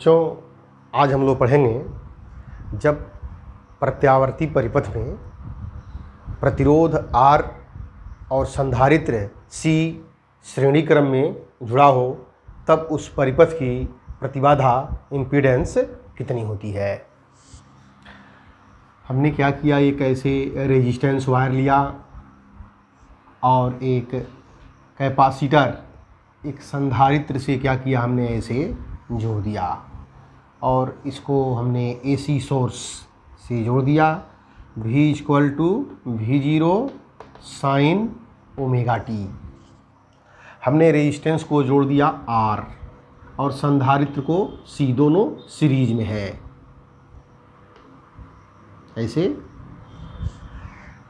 बच्चों आज हम लोग पढ़ेंगे जब प्रत्यावर्ती परिपथ में प्रतिरोध आर और संधारित्र सी श्रेणी क्रम में जुड़ा हो तब उस परिपथ की प्रतिबाधा इम्पीडेंस कितनी होती है हमने क्या किया एक ऐसे रेजिस्टेंस वायर लिया और एक कैपेसिटर एक संधारित्र से क्या किया हमने ऐसे जोड़ दिया और इसको हमने ए सी सोर्स से जोड़ दिया V equal to V zero sine omega t हमने रेजिस्टेंस को जोड़ दिया आर और संधारित्र को सी दोनों सीरीज में है ऐसे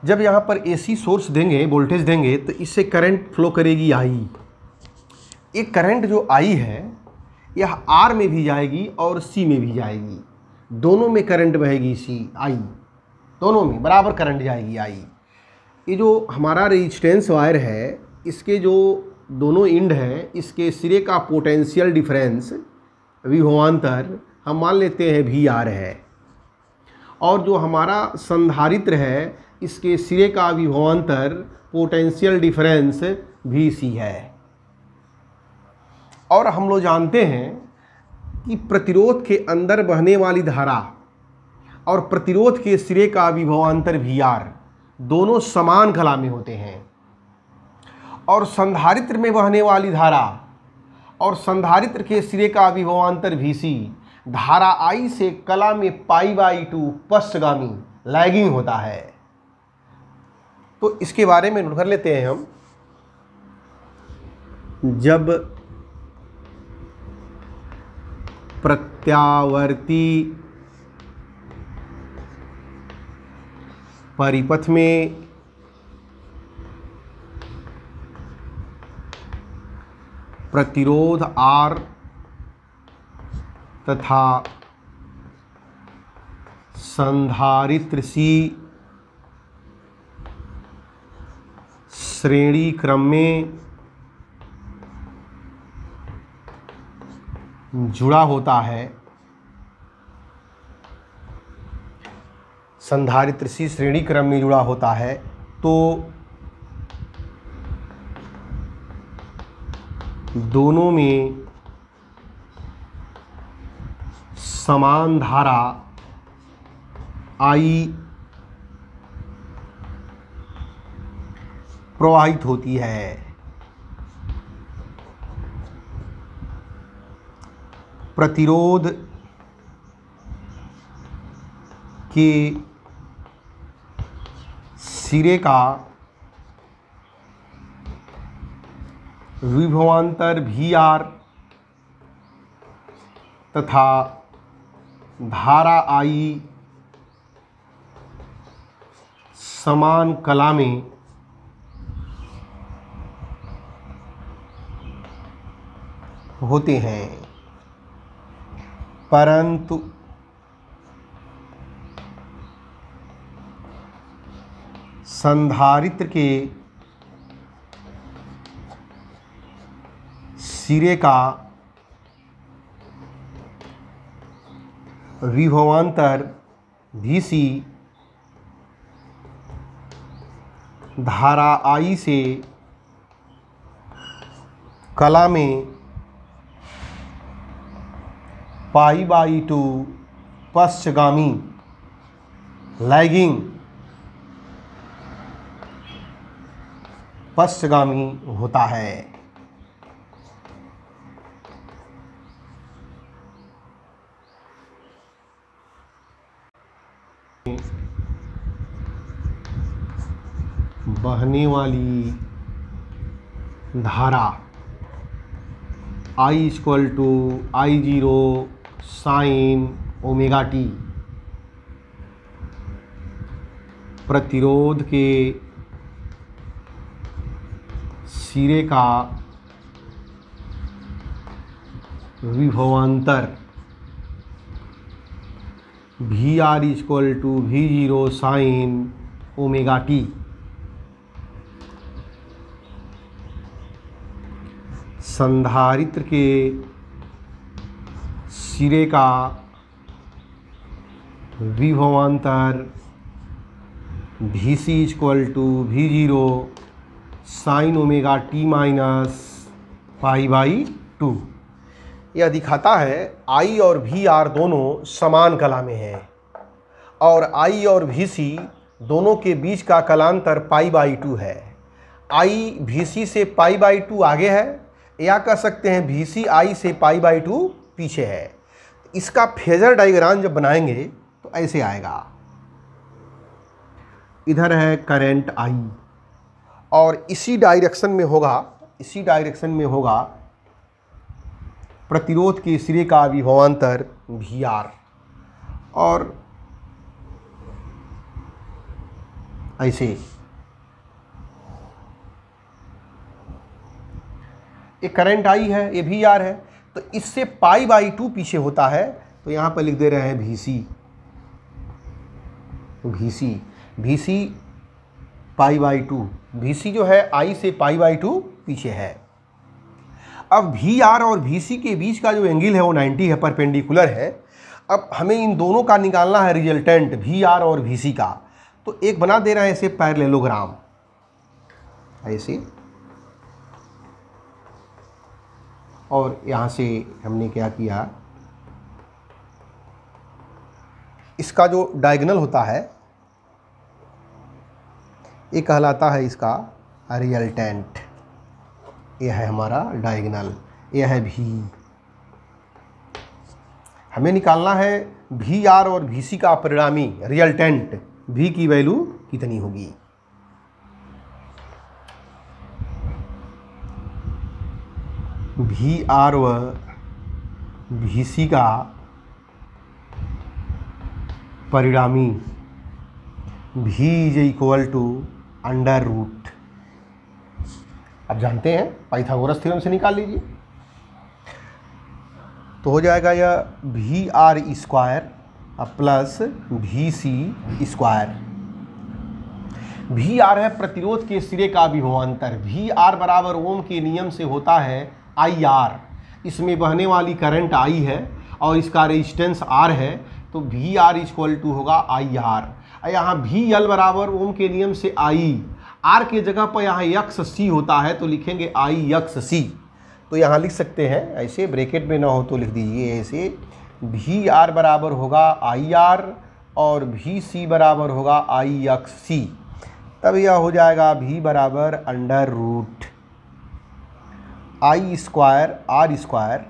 जब यहाँ पर एसी सोर्स देंगे वोल्टेज देंगे तो इससे करंट फ्लो करेगी आई ये करंट जो आई है यह आर में भी जाएगी और सी में भी जाएगी दोनों में करंट बहेगी सी आई दोनों में बराबर करंट जाएगी आई ये जो हमारा रेजिस्टेंस वायर है इसके जो दोनों इंड हैं इसके सिरे का पोटेंशियल डिफरेंस विभवान्तर हम मान लेते हैं वी आर है और जो हमारा संधारित्र है इसके सिरे का विभवान्तर पोटेंशियल डिफरेंस वी सी है और हम लोग जानते हैं कि प्रतिरोध के अंदर बहने वाली धारा और प्रतिरोध के सिरे का विभवांतर भी आर दोनों समान कला में होते हैं और संधारित्र में बहने वाली धारा और संधारित्र के सिरे का विभवांतर भी सी धारा आई से कला में पाई बाई टू पश्चगामी लैगिंग होता है तो इसके बारे में नोट कर लेते हैं हम जब प्रत्यावर्ती परिपथ में प्रतिरोध आर तथा संधारित्र सी श्रेणी क्रम में जुड़ा होता है संधारित्र सी श्रेणी क्रम में जुड़ा होता है तो दोनों में समान धारा आई प्रवाहित होती है प्रतिरोध के सिरे का विभवांतर भी आर तथा धारा आई समान कला में होते हैं परंतु संधारित्र के सिरे का विभवांतर भी सी धारा आई से कला में पाई बाई टू पश्चगामी लैगिंग पश्चगामी होता है बहने वाली धारा I equal to I zero sine omega t प्रतिरोध के सिरे का विभवांतर V R equal to V zero sine omega t संधारित्र के सिरे का विभवान्तर V C equal to V zero sine omega t minus pi by two यह दिखाता है आई और भी आर दोनों समान कला में हैं और आई और भी सी दोनों के बीच का कलांतर पाई बाई टू है आई भी सी से पाई बाई टू आगे है या कह सकते हैं भी सी आई से पाई बाई टू पीछे है तो इसका फेजर डायग्राम जब बनाएंगे तो ऐसे आएगा इधर है करेंट आई और इसी डायरेक्शन में होगा इसी डायरेक्शन में होगा प्रतिरोध के सिरे का विभवान्तर वी आर और ऐसे ये करंट आई है ये भी आर है तो इससे पाई बाई टू पीछे होता है तो यहाँ पर लिख दे रहे हैं भी सी भी सी भी सी पाई बाई टू भी सी जो है आई से पाई बाई टू पीछे है अब भी आर और भी सी के बीच का जो एंगल है वो 90 है परपेंडिकुलर है अब हमें इन दोनों का निकालना है रिजल्टेंट भी आर और भी सी का तो एक बना दे रहे हैं ऐसे पैरलेलोग्राम ऐसे और यहाँ से हमने क्या किया इसका जो डायगनल होता है ये कहलाता है इसका रियल टेंट यह है हमारा डायगनल यह है भी हमें निकालना है भी आर और भी सी का परिणामी रियल टेंट भी की वैल्यू कितनी होगी भी आर व भी सी का परिणामी V is equal to under root अब जानते हैं पाइथागोरस थ्योरम से निकाल लीजिए तो हो जाएगा यह भी आर स्क्वायर प्लस भी सी स्क्वायर भी आर है प्रतिरोध के सिरे का विभवान्तर भी आर बराबर ओम के नियम से होता है आई आर इसमें बहने वाली करंट आई है और इसका रेजिस्टेंस आर है तो वी आर इजक्वल टू होगा आई आर यहाँ वी एल बराबर ओम के नियम से आई आर के जगह पर यहाँ यक्स सी होता है तो लिखेंगे आई यक्स सी तो यहाँ लिख सकते हैं ऐसे ब्रैकेट में ना हो तो लिख दीजिए ऐसे वी आर बराबर होगा आई आर और वी सी बराबर होगा आई यक्स सी तब यह हो जाएगा वी बराबर under root I square R square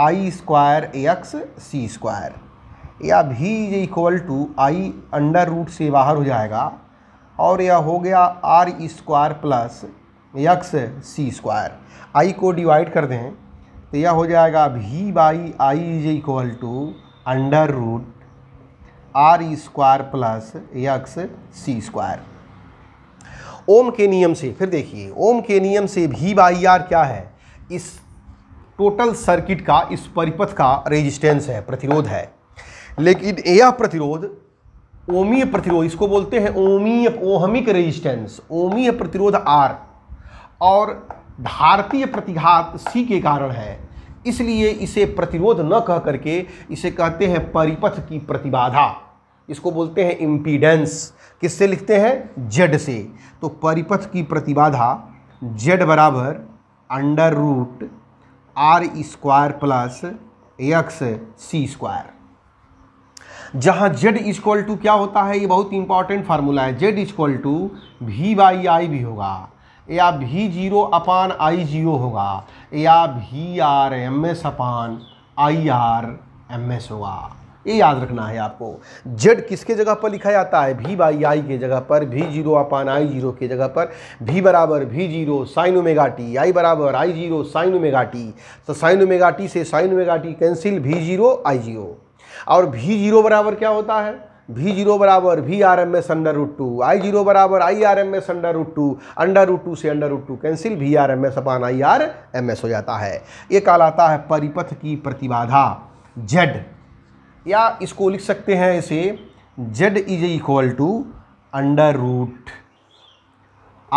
I square X C square या भी ये equal to I under root से बाहर हो जाएगा और यह हो गया R square plus X C square I को डिवाइड कर दें तो यह हो जाएगा V by I is equal to under root R square plus X C square Ohm के नियम से फिर देखिए ओम के नियम से भी बाई आर क्या है इस टोटल सर्किट का इस परिपथ का रेजिस्टेंस है प्रतिरोध है लेकिन यह प्रतिरोध ओमीय प्रतिरोध इसको बोलते हैं ओमीय ओहमिक रेजिस्टेंस ओमीय प्रतिरोध आर और भारतीय प्रतिघात सी के कारण है इसलिए इसे प्रतिरोध न कह करके इसे कहते हैं परिपथ की प्रतिबाधा इसको बोलते हैं इम्पीडेंस किससे लिखते हैं जेड से तो परिपथ की प्रतिबाधा जेड बराबर under root R square plus X C square जहां जेड इजक्वल टू क्या होता है ये बहुत इंपॉर्टेंट फार्मूला है Z equal to V by I भी होगा या भी जीरो अपान आई जीरो होगा या V R M S upon I R M S होगा ये याद रखना है आपको जेड किसके जगह पर लिखा जाता है भी बाई आई के जगह पर भी जीरो अपान आई जीरो के जगह पर भी बराबर V zero sine omega t I बराबर I zero sine omega t तो साइन ओमेगा टी से sine omega t cancel V zero I zero और भी जीरो बराबर क्या होता है भी जीरो बराबर V R M S under root two I zero बराबर I R M S under root two under root two से under root two cancel V R M S upon I R M S हो जाता है ये कहलाता है परिपथ की प्रतिबाधा जेड या इसको लिख सकते हैं इसे Z is equal to under root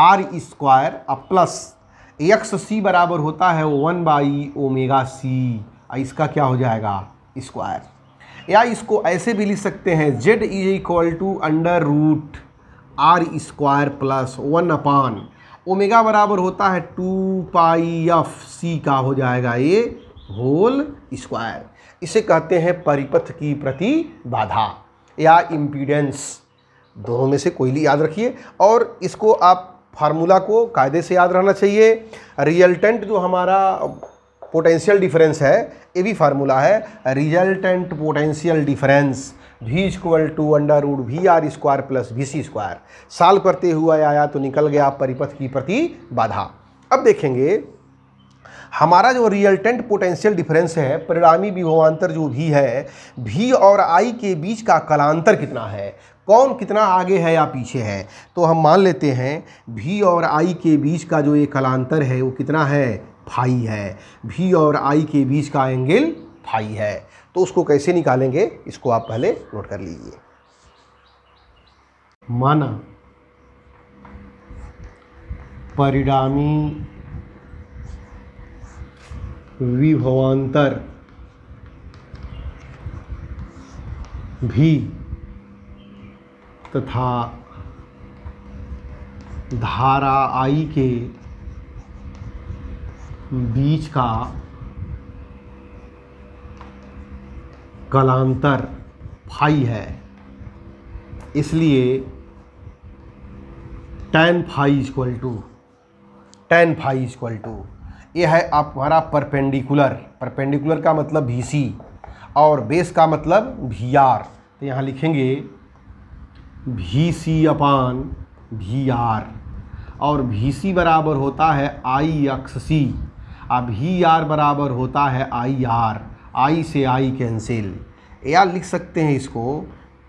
R square अब प्लस एक्स सी बराबर होता है वन बाई ओमेगा सी इसका क्या हो जाएगा स्क्वायर या इसको ऐसे भी लिख सकते हैं Z is equal to under root R square plus one upon omega बराबर होता है टू पाई एफ सी का हो जाएगा ये होल स्क्वायर इसे कहते हैं परिपथ की प्रति बाधा या इम्पीडेंस दोनों में से भी याद रखिए और इसको आप फार्मूला को कायदे से याद रहना चाहिए रिजल्टेंट जो हमारा पोटेंशियल डिफरेंस है ये भी फार्मूला है resultant potential difference V equal to under root V R square plus V C square साल करते हुए आया तो निकल गया परिपथ की प्रति बाधा अब देखेंगे हमारा जो रियल्टेंट पोटेंशियल डिफरेंस है परिणामी विभवान्तर जो भी है भी और आई के बीच का कलांतर कितना है कौन कितना आगे है या पीछे है तो हम मान लेते हैं भी और आई के बीच का जो ये कलांतर है वो कितना है फाई है भी और आई के बीच का एंगल फाई है तो उसको कैसे निकालेंगे इसको आप पहले नोट कर लीजिए माना परिणामी विभवांतर भी तथा धारा आई के बीच का कलांतर फाई है इसलिए tan phi equal to tan phi equal to ये है आप हमारा परपेंडिकुलर परपेंडिकुलर का मतलब भी सी और बेस का मतलब भी आर तो यहाँ लिखेंगे भी सी अपान भी आर और भी सी बराबर होता है आई एक्स सी अब ही आर बराबर होता है आई आर आई से आई कैंसिल या लिख सकते हैं इसको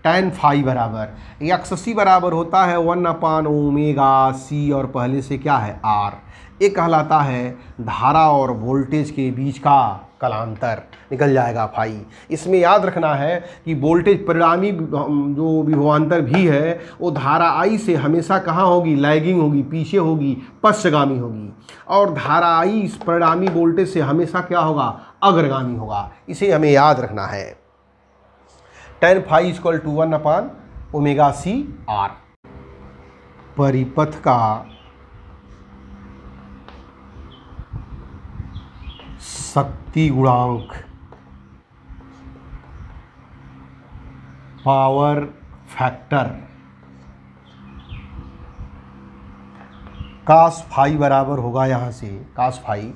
टेन फाइव बराबर एक्स सी बराबर होता है वन अपान ओमेगा सी और पहले से क्या है आर ये कहलाता है धारा और वोल्टेज के बीच का कलांतर निकल जाएगा फाई इसमें याद रखना है कि वोल्टेज परिणामी जो विभवान्तर भी है वो धारा आई से हमेशा कहाँ होगी लैगिंग होगी पीछे होगी पश्चगामी होगी और धारा आई इस परिणामी वोल्टेज से हमेशा क्या होगा अग्रगामी होगा इसे हमें याद रखना है tan phi equal to one upon omega C R परिपथ का शक्ति गुणांक पावर फैक्टर कास फाई बराबर होगा यहाँ से कास फाई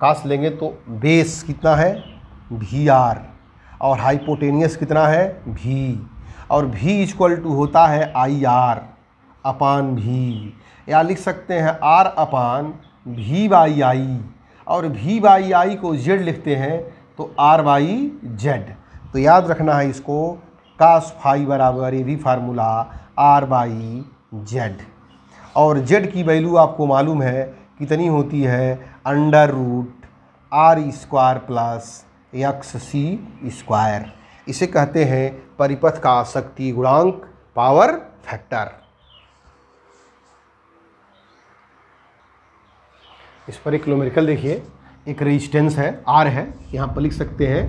कास लेंगे तो बेस कितना है भी आर और हाइपोटेनियस कितना है भी और भी इक्वल टू होता है आई आर अपान भी या लिख सकते हैं आर अपान भी बाई आई और भी बाई आई को जेड लिखते हैं तो आर बाई जेड तो याद रखना है इसको कास फाई बराबर ये भी फार्मूला आर बाई जेड और जेड की वैल्यू आपको मालूम है कितनी होती है under root R square plus X C square इसे कहते हैं परिपथ का शक्ति गुणांक पावर फैक्टर इस पर एक किलोमेरिकल देखिए एक रेजिस्टेंस है आर है यहाँ पर लिख सकते हैं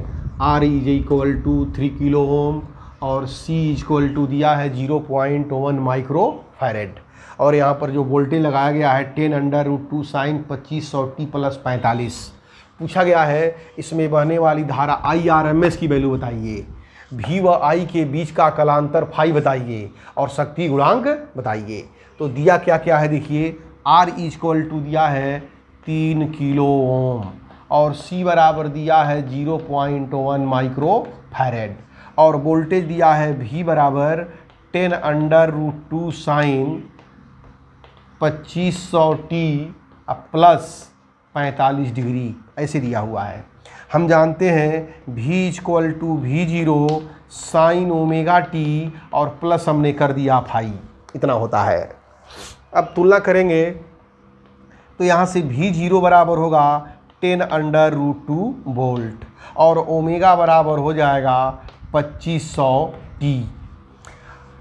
R is equal to three kilo ohm और सी इक्वल टू दिया है zero point one micro farad और यहाँ पर जो वोल्टेज लगाया गया है ten under root two sine पच्चीस सौ टी प्लस पैंतालीस पूछा गया है इसमें बहने वाली धारा आई आर एम एस की वैल्यू बताइए भी व आई के बीच का कलांतर फाई बताइए और शक्ति गुणांक बताइए तो दिया क्या क्या है देखिए आर इज इक्वल टू दिया है तीन किलो ओम और सी बराबर दिया है zero point one micro farad और वोल्टेज दिया है भी बराबर ten under root two sine पच्चीस सौ टी प्लस 45 डिग्री ऐसे दिया हुआ है हम जानते हैं V equal to V zero sine omega t और प्लस हमने कर दिया फाई इतना होता है अब तुलना करेंगे तो यहाँ से भी जीरो बराबर होगा ten under root two volt और ओमेगा बराबर हो जाएगा पच्चीस सौ टी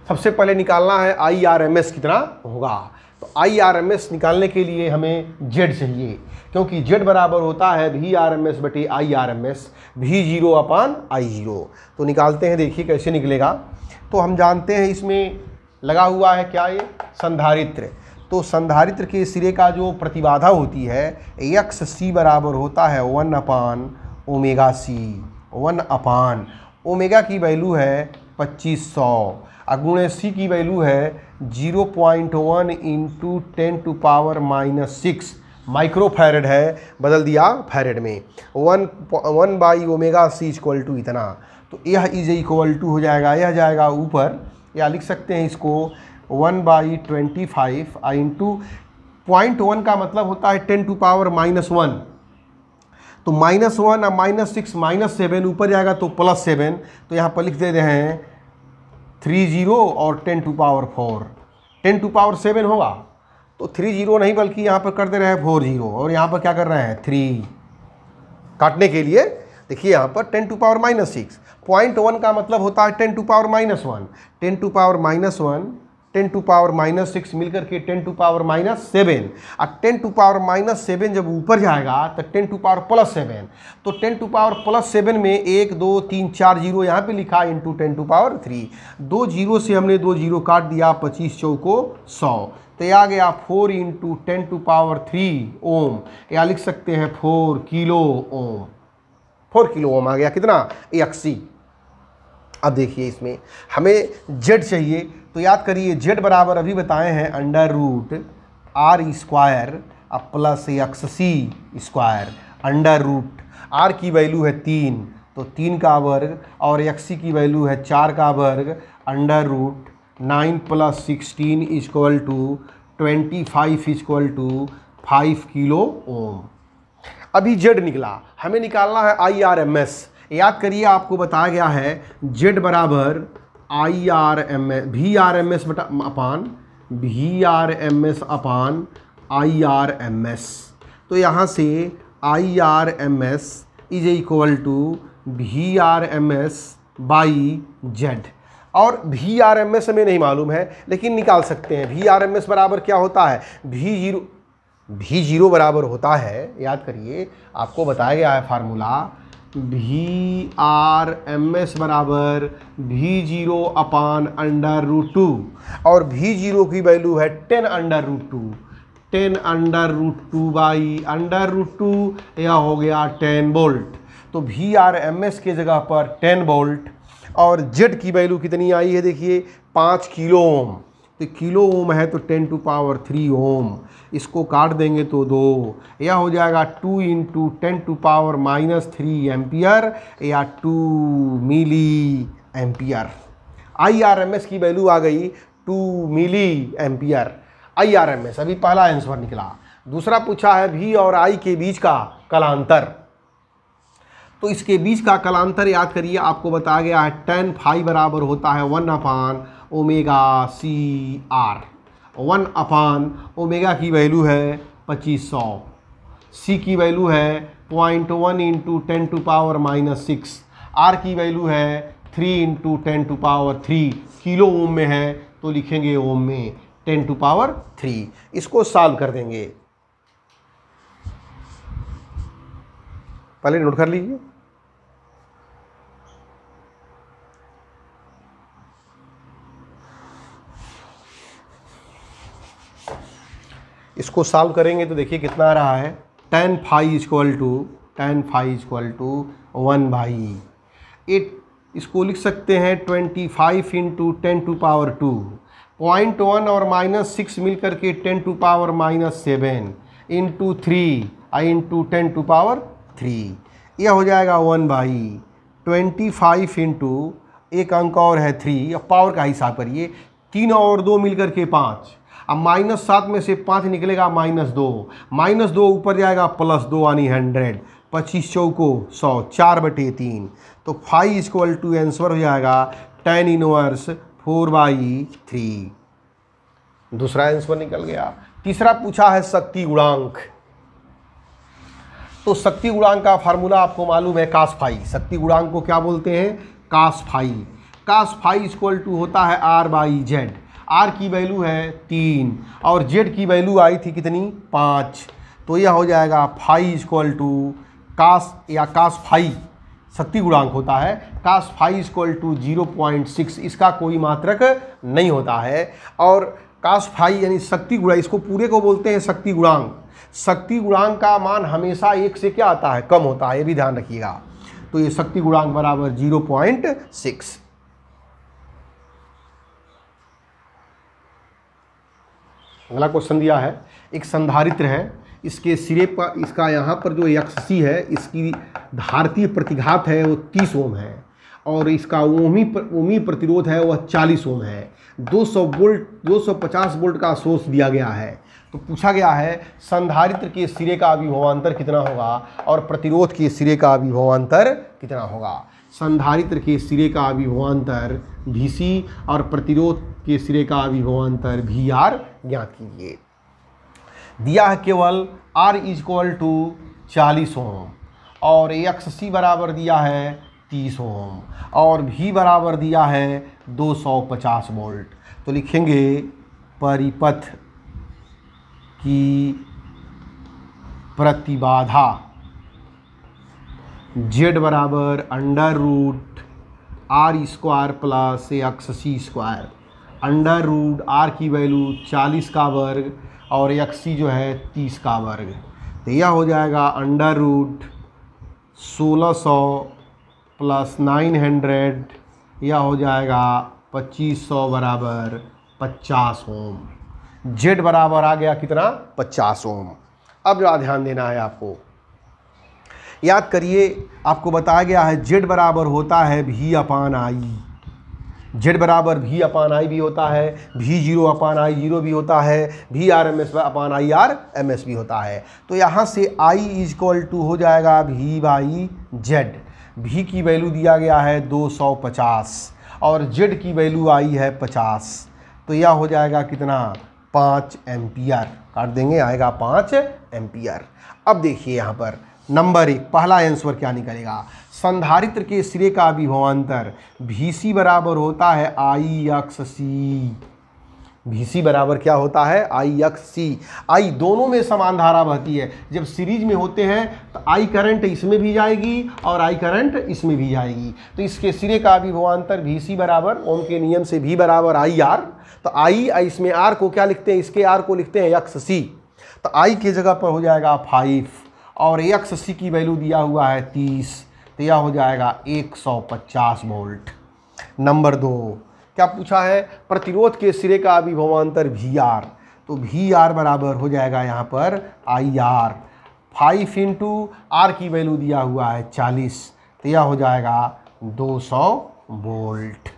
सबसे पहले निकालना है आई आर एम एस कितना होगा तो आई आर एम एस निकालने के लिए हमें जेड चाहिए क्योंकि जेड बराबर होता है वी आर एम एस बटे I R M S V zero upon I zero तो निकालते हैं देखिए कैसे निकलेगा तो हम जानते हैं इसमें लगा हुआ है क्या ये संधारित्र तो संधारित्र के सिरे का जो प्रतिबाधा होती है यक्स सी बराबर होता है one upon omega C one upon omega की वैल्यू है पच्चीस सौ अगुण सी की वैल्यू है zero point one into ten to power minus six microfarad है बदल दिया फैरड में one one by omega C equal to इतना तो यह इज इक्वल टू हो जाएगा यह जाएगा ऊपर या लिख सकते हैं इसको one by twenty five I into point one का मतलब होता है ten to power minus one तो माइनस वन और माइनस सिक्स माइनस सेवन ऊपर जाएगा तो प्लस सेवन तो यहाँ पर लिख दे रहे हैं थ्री जीरो और ten to power four ten to power seven होगा तो थ्री जीरो नहीं बल्कि यहाँ पर कर दे रहे हैं फोर जीरो और यहाँ पर क्या कर रहे हैं थ्री काटने के लिए देखिए यहाँ पर ten to power minus six point one का मतलब होता है ten to power minus one ten to power minus one ten to power minus six मिलकर के ten to power minus seven और ten to power minus seven जब ऊपर जाएगा तो ten to power plus seven तो ten to power plus seven में एक दो तीन चार जीरो यहाँ पे लिखा two ten to power three दो जीरो से हमने दो जीरो काट दिया पच्चीस चौको सौ तो आ गया four into ten to power three ohm या लिख सकते हैं four kilo ohm four kilo ohm आ गया कितना एक्सी अब देखिए इसमें हमें जेड चाहिए तो याद करिए जेड बराबर अभी बताए हैं अंडर रूट आर स्क्वायर अब plus X C square under root R की वैल्यू है तीन तो तीन का वर्ग और एक्सी की वैल्यू है चार का वर्ग under root nine plus sixteen equal to twenty five equal to five kilo ohm अभी जेड निकला हमें निकालना है आई आर एम एस याद करिए आपको बताया गया है जेड बराबर I R M S V R M S बटा upon V R M S upon I R M S तो यहाँ से I R M S is equal to V R M S by Z और V R M S हमें नहीं मालूम है लेकिन निकाल सकते हैं भी आर एम एस बराबर क्या होता है भी जीरो भी जीरो बराबर होता है याद करिए आपको बताया गया है फार्मूला भी आर एम एस बराबर V zero upon under root two और भी जीरो की वैल्यू है ten under root two ten under root two by under root two यह हो गया टेन बोल्ट तो भी आर एम एस के जगह पर टेन बोल्ट और जेड की वैल्यू कितनी आई है देखिए पाँच किलो ओम तो किलो ओम है तो ten to power three ohm इसको काट देंगे तो दो यह हो जाएगा two into ten to power minus three ampere या two milli ampere I R M S की वैल्यू आ गई two milli ampere I R M S अभी पहला आंसर निकला दूसरा पूछा है भी और आई के बीच का कलांतर तो इसके बीच का कलांतर याद करिए आपको बताया गया है टेन फाइव बराबर होता है one upon omega C R one upon omega की वैल्यू है पच्चीस सौ सी की वैल्यू है point one into ten to power minus six R की वैल्यू है three into ten to power three kilo ohm में है तो लिखेंगे ओम में टेन टू पावर थ्री इसको सॉल्व कर देंगे पहले नोट कर लीजिए इसको सॉल्व करेंगे तो देखिए कितना आ रहा है tan phi equal to tan phi equal to one by eight इसको लिख सकते हैं twenty five into ten to power two point one और माइनस सिक्स मिल करके ten to power minus seven into three I into ten to power three यह हो जाएगा one by twenty five into एक अंक और है थ्री पावर का हिसाब करिए तीन और दो मिलकर के पाँच अब माइनस सात में से पाँच निकलेगा माइनस दो माइनस दो ऊपर जाएगा प्लस दो यानी हंड्रेड पच्चीस चौको सौ चार बटे तीन तो फाइव इजक्वल टू आंसर हो जाएगा tan inverse four by three दूसरा आंसर निकल गया तीसरा पूछा है शक्ति गुणांक तो शक्ति गुणांक का फार्मूला आपको मालूम है कासफाई शक्ति गुणांक को क्या बोलते हैं कास कासफाई इक्वल टू होता है आर बाई जेड आर की वैल्यू है तीन और जेड की वैल्यू आई थी कितनी पाँच तो यह हो जाएगा फाइव इजक्वल टू कास या कास फाइव शक्ति गुणांक होता है cos phi equal to zero point six इसका कोई मात्रक नहीं होता है और कास फाइव यानी शक्ति गुणा इसको पूरे को बोलते हैं शक्ति गुणांक शक्ति गुणांक का मान हमेशा एक से क्या आता है कम होता है ये भी ध्यान रखिएगा तो ये शक्ति गुणांक बराबर जीरो पॉइंट सिक्स अगला क्वेश्चन दिया है एक संधारित्र है इसके सिरे पर इसका यहाँ पर जो यक्षसी है इसकी धारतीय प्रतिघात है वो तीस ओम है और इसका ओमी ओमी प्रतिरोध है वह चालीस ओम है 200 वोल्ट पचास वोल्ट का सोर्स दिया गया है तो पूछा गया है संधारित्र के सिरे का अभिभवान्तर कितना होगा और प्रतिरोध के सिरे का अभिभवान्तर कितना होगा संधारित्र के सिरे का अभिभवान्तर भी सी और प्रतिरोध के सिरे का अभिभवान्तर भी आर ज्ञात कीजिए दिया है केवल आर इज इक्वल टू चालीस ओम और एक्स सी बराबर दिया है तीस ओम और भी बराबर दिया है दो सौ पचास वोल्ट तो लिखेंगे परिपथ की प्रतिबाधा जेड बराबर under root R square plus X C square under root R की वैल्यू चालीस का वर्ग और यक्सी जो है तीस का वर्ग तो यह हो जाएगा अंडर रूट सोलह सौ प्लस नाइन हंड्रेड यह हो जाएगा पच्चीस सौ बराबर पचास ओम जेड बराबर आ गया कितना पचास ओम अब जो ध्यान देना है आपको याद करिए आपको बताया गया है जेड बराबर होता है भी अपान आई जेड बराबर भी अपान आई भी होता है भी जीरो अपान आई जीरो भी होता है भी R M S upon I R M S भी होता है तो यहाँ से आई इज इक्वल टू हो जाएगा भी बाई जेड भी की वैल्यू दिया गया है 250 और जेड की वैल्यू आई है 50 तो यह हो जाएगा कितना पाँच एम्पियर काट देंगे आएगा पाँच एम्पियर अब देखिए यहाँ पर नंबर एक पहला आंसर क्या निकलेगा संधारित्र के सिरे का विभवान्तर भी सी बराबर होता है आई एक्स सी भी बराबर क्या होता है आई एक्स सी आई दोनों में समान धारा बहती है जब सीरीज में होते हैं तो आई करंट इसमें भी जाएगी और आई करंट इसमें भी जाएगी तो इसके सिरे का विभवान्तर भीसी सी बराबर ओम के नियम से भी बराबर आई आर तो आई इसमें आर को क्या लिखते हैं इसके आर को लिखते हैं यक्स सी तो आई की जगह पर हो जाएगा फाइव और एक सी की वैल्यू दिया हुआ है तीस तो यह हो जाएगा एक सौ पचास वोल्ट नंबर दो क्या पूछा है प्रतिरोध के सिरे का अभिभवान्तर वी आर तो वी आर बराबर हो जाएगा यहाँ पर I R five into R की वैल्यू दिया हुआ है चालीस तो यह हो जाएगा दो सौ वोल्ट